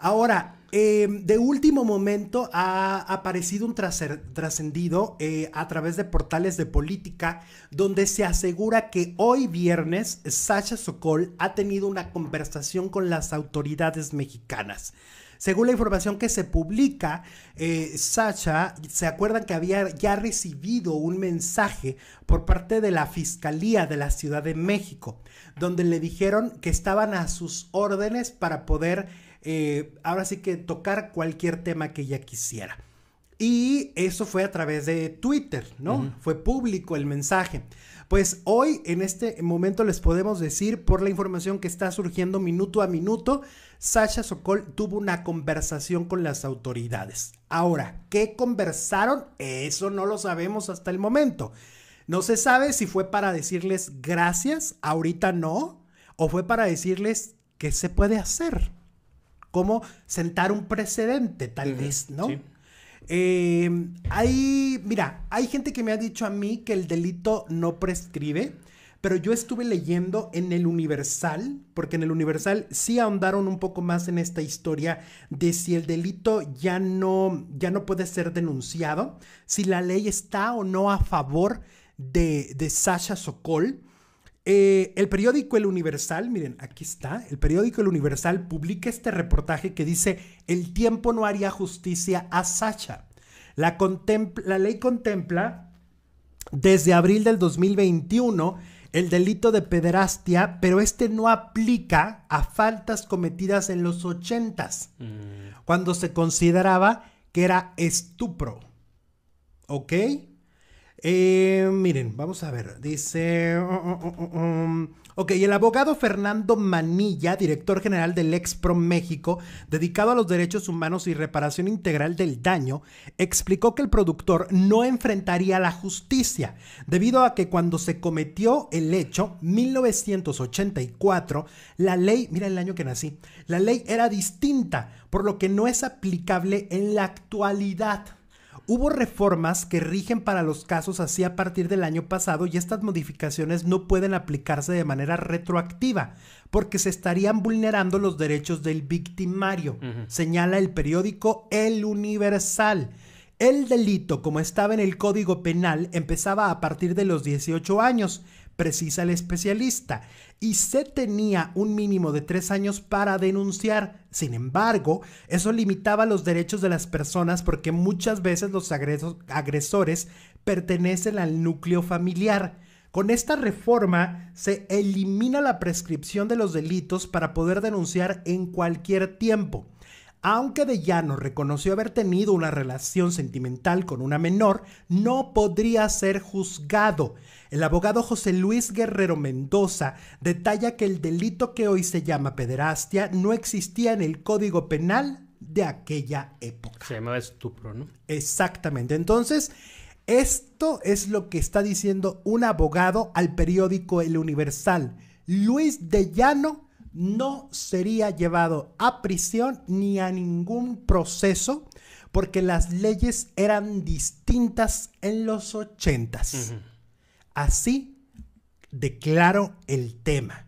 Ahora, em, de último momento ha aparecido un trascendido eh, a través de portales de política donde se asegura que hoy viernes Sasha Sokol ha tenido una conversación con las autoridades mexicanas. Según la información que se publica, eh, Sacha, se acuerdan que había ya recibido un mensaje por parte de la Fiscalía de la Ciudad de México, donde le dijeron que estaban a sus órdenes para poder, eh, ahora sí que tocar cualquier tema que ella quisiera. Y eso fue a través de Twitter, ¿no? Fue público el mensaje. Pues hoy, en este momento, les podemos decir, por la información que está surgiendo minuto a minuto, Sasha Sokol tuvo una conversación con las autoridades. Ahora, ¿qué conversaron? Eso no lo sabemos hasta el momento. No se sabe si fue para decirles gracias, ahorita no, o fue para decirles qué se puede hacer, cómo sentar un precedente, tal vez, ¿no? Em, hay, mira, hay gente que me ha dicho a mí que el delito no prescribe, pero yo estuve leyendo en el Universal, porque en el Universal sí ahondaron un poco más en esta historia de si el delito ya no, ya no puede ser denunciado, si la ley está o no a favor de, de Sasha Sokol. Eh, el periódico El Universal, miren, aquí está, el periódico El Universal publica este reportaje que dice, el tiempo no haría justicia a Sacha. La, ley contempla desde abril del 2021 el delito de pederastia, pero este no aplica a faltas cometidas en los ochentas, mm. cuando se consideraba que era estupro. ¿Ok? Eh, miren, vamos a ver. Dice. Oh, oh, oh, ok, el abogado Fernando Manilla, director general del Expro México, dedicado a los derechos humanos y reparación integral del daño, explicó que el productor no enfrentaría la justicia, debido a que cuando se cometió el hecho, 1984, la ley, mira el año que nací, la ley era distinta, por lo que no es aplicable en la actualidad. Hubo reformas que rigen para los casos así a partir del año pasado y estas modificaciones no pueden aplicarse de manera retroactiva porque se estarían vulnerando los derechos del victimario, señala el periódico El Universal. El delito, como estaba en el Código Penal, empezaba a partir de los 18 años, precisa el especialista, y se tenía un mínimo de tres años para denunciar. Sin embargo, eso limitaba los derechos de las personas porque muchas veces los agresores pertenecen al núcleo familiar. Con esta reforma se elimina la prescripción de los delitos para poder denunciar en cualquier tiempo. Aunque De Llano reconoció haber tenido una relación sentimental con una menor, no podría ser juzgado. El abogado José Luis Guerrero Mendoza detalla que el delito que hoy se llama pederastia no existía en el Código Penal de aquella época. Se llamaba estupro, ¿no? Exactamente. Entonces, esto es lo que está diciendo un abogado al periódico El Universal. Luis De Llano no sería llevado a prisión ni a ningún proceso porque las leyes eran distintas en los ochentas. Así declaro el tema.